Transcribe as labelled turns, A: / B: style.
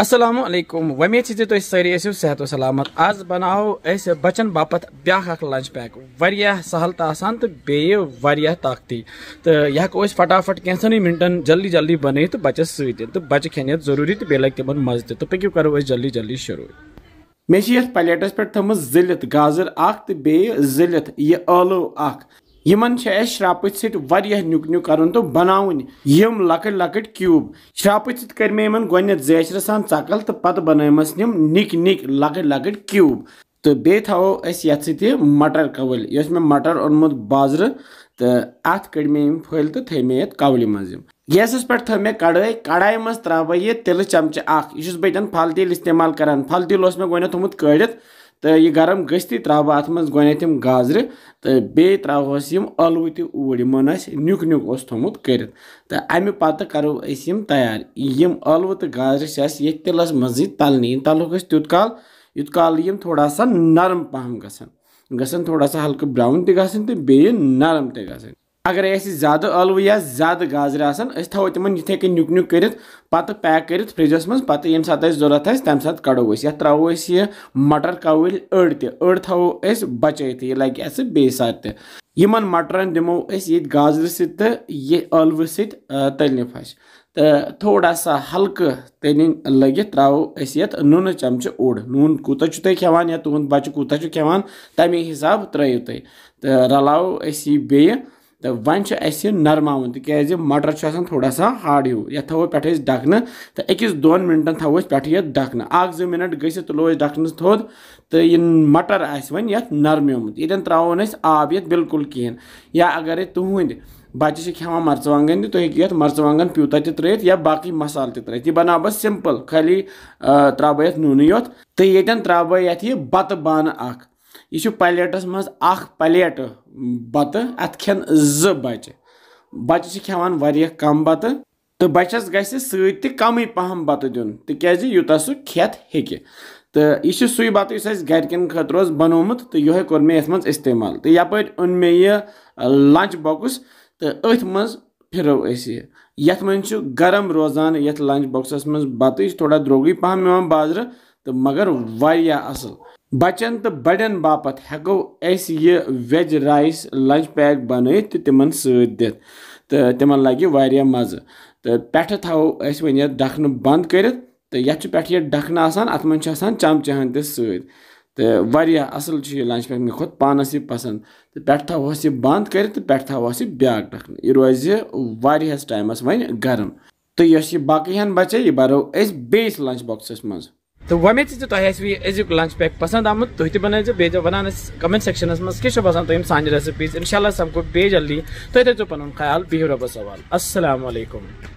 A: असलकुम वमीद से तुम सारी ऐसी सेहत सलामत आज बनाओ अस बचन बापत ब्या लंच पैक वह सहल तो आसान तो बेह ताकती तो यह हको फटाफट कैंसन मिनटन जल्दी जल्दी बन तो बचस तो बच्चे खेन जरूरी तो बे लगे तिमन मज तो पकू करो जल्दी जल्दी शुरू मे पलेटस पे थम जिलित गाजर अ जलित यह आलू अख इन श्रापत सत नुक नुक कर तो बनावन यम लकट लकट क्यूब श्रापत सत कर मे गोनेत जैचर सान चकल तो पत बनमस नम निक निक लकट लकट क्यूब तो बे थो ये मटर कवल यह मे मटर ओनमुत बाजर तो अत कड़ मे फल तो थे मे ये कवल मज गैसस पे थ मे कड़ाई कड़ाई मज त्रा तिल चमच अह यह फल तिल इस्तेमाल करान फल तिल मैं गोनेत थोमुत कड़ित तो यह गरम गई त्रो अत मे गम गाजर तो बेह त्रोस आलू तूर यम नुक नुक थोमुत कर अमि पत् करो तैयार यम आलू तो गाजर से तिलस मज तलने तल तुत कल युत काल यम थोड़ा सा नरम पहम ग थोड़ा सा हल्कह ब्राउन तसन तक अगर अच्छे ज्यादा ओलव या ज्यादा गाजर आव तुम इथे कन नुक नुक कर पत् पैक कर फ्रिजस मे पे ये जरूरत आज तमें कड़ो ये त्रो ये मटर कवल अड़ तड़ थो बचित लगे अस बेसात इन मटरन दमो ये गाजर सलव सलि फश तो थोड़ा सा हल्क तलि लग त्रो ये नुन चमच ओड नून कूत खेवान या तुहद बच्चे कूत खेवान तमे हिसाब त्रो तुम तो रलो ये تہٕ وۄنۍ چھُ اَسہِ نرماوُن تِکیازِ مٹر چھُ آسان تھوڑا سا ہاڑ ہیوٗ یَتھ تھاوو پٮ۪ٹھٕ أسۍ ڈَکھنہٕ تہٕ أکِس دۄن مِنٹَن تھاوو أسۍ پٮ۪ٹھٕ یَتھ ڈَکھنہٕ اَکھ زٕ مِنٹ گٔژھِتھ تُلو أسۍ ڈَکھنَس تھوٚد تہٕ یہِ مٹر آسہِ وۄنۍ یَتھ نرمیومُت ییٚتٮ۪ن ترٛاوو نہٕ أسۍ آب یَتھ بالکُل کِہیٖنۍ یا اگرے تُہٕنٛدۍ بَچہِ چھِ کھٮ۪وان مرژٕوانٛگن تہِ تُہۍ ہیٚکِو یَتھ مرژٕوانٛگن پیوٗتا تہِ ترٛٲیِتھ یا باقٕے مصالہٕ تہِ ترٛٲیِتھ یہِ بَناو بہٕ سِمپٕل خٲلی ترٛاو بہٕ یَتھ نوٗنٕے یوت تہٕ ییٚتٮ۪ن ترٛاو بہٕ یَتھ یہِ بَتہٕ بانہٕ اَکھ यह प्लेटस मज प्लेट बत अत खन ज बचे बचे से खेवान कम बत तो बचस ग कम पहम बत दिन तेज यूत सू खेत हेके तो यह सू बत गिकन खो बनोमुत तो यह कौर मे यम इस्तेमाल तो यप अन मे यह लंच बॉक्स तो अथ म फिर यम गरम रोजान ये लंच बॉक्स मज बत थोड़ा द्रोग पहम बाजर तो मगर वारिया असल बचन तो बड़े बापत हेको अस ये वेज राइस लंच पैक बन तो तिमन सत लगे वारिया मज तो पे थो अस वन डखन बंद कर तो ये पे ये डखन आसान अत मन चमचे हन ते तो वारिया असल ये लंच पैक मे खुद पानस ये पसंद तो पे थो तो ये बंद कर तो थो ब्या डखन यह रोज वाइमस टाइमस गर्म तो इस बाकी बचे यह बरो अस बेस लंच बॉक्स मज तो तो तुम अजुक लंच पैक पसंद आमुत तुम तो बनो बेज वन कमेंट सेक्शन मज कि बसान तुम सान रेसिपीज इनशाला समको बे जल्दी तुम तो तुम पुन ख्याल बिहु रबस असल